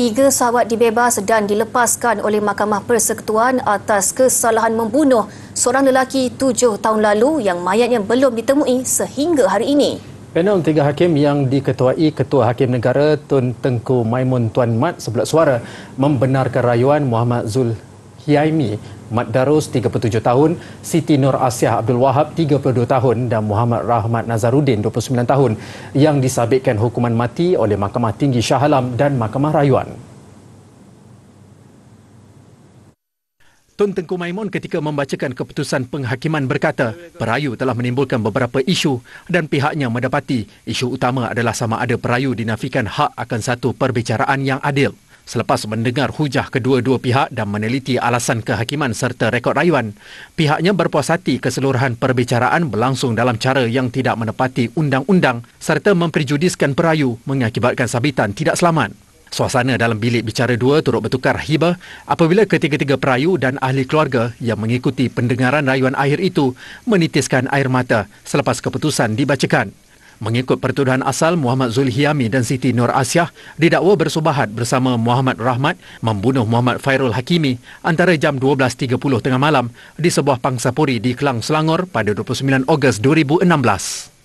Tiga sahabat dibebas dan dilepaskan oleh Mahkamah Persekutuan atas kesalahan membunuh seorang lelaki tujuh tahun lalu yang mayatnya belum ditemui sehingga hari ini. Panel tiga hakim yang diketuai Ketua Hakim Negara Tun Tengku Maimun Tuan Mat sebelah suara membenarkan rayuan Muhammad Zul Hiaimi Maddarus 37 tahun, Siti Nur Asiah Abdul Wahab 32 tahun dan Muhammad Rahmat Nazarudin 29 tahun yang disabitkan hukuman mati oleh Mahkamah Tinggi Shah Alam dan Mahkamah Rayuan. Tun Tengku Maimun ketika membacakan keputusan penghakiman berkata, perayu telah menimbulkan beberapa isu dan pihaknya mendapati isu utama adalah sama ada perayu dinafikan hak akan satu perbicaraan yang adil. Selepas mendengar hujah kedua-dua pihak dan meneliti alasan kehakiman serta rekod rayuan, pihaknya berpuas hati keseluruhan perbicaraan berlangsung dalam cara yang tidak menepati undang-undang serta memperjudiskan perayu mengakibatkan sabitan tidak selamat. Suasana dalam bilik bicara dua turut bertukar hibah apabila ketiga-tiga perayu dan ahli keluarga yang mengikuti pendengaran rayuan akhir itu menitiskan air mata selepas keputusan dibacakan. Mengikut pertuduhan asal, Muhammad Zulhiyami dan Siti Nur Asyah didakwa bersubahat bersama Muhammad Rahmat membunuh Muhammad Fairul Hakimi antara jam 12.30 tengah malam di sebuah pangsapuri di Kelang, Selangor pada 29 Ogos 2016.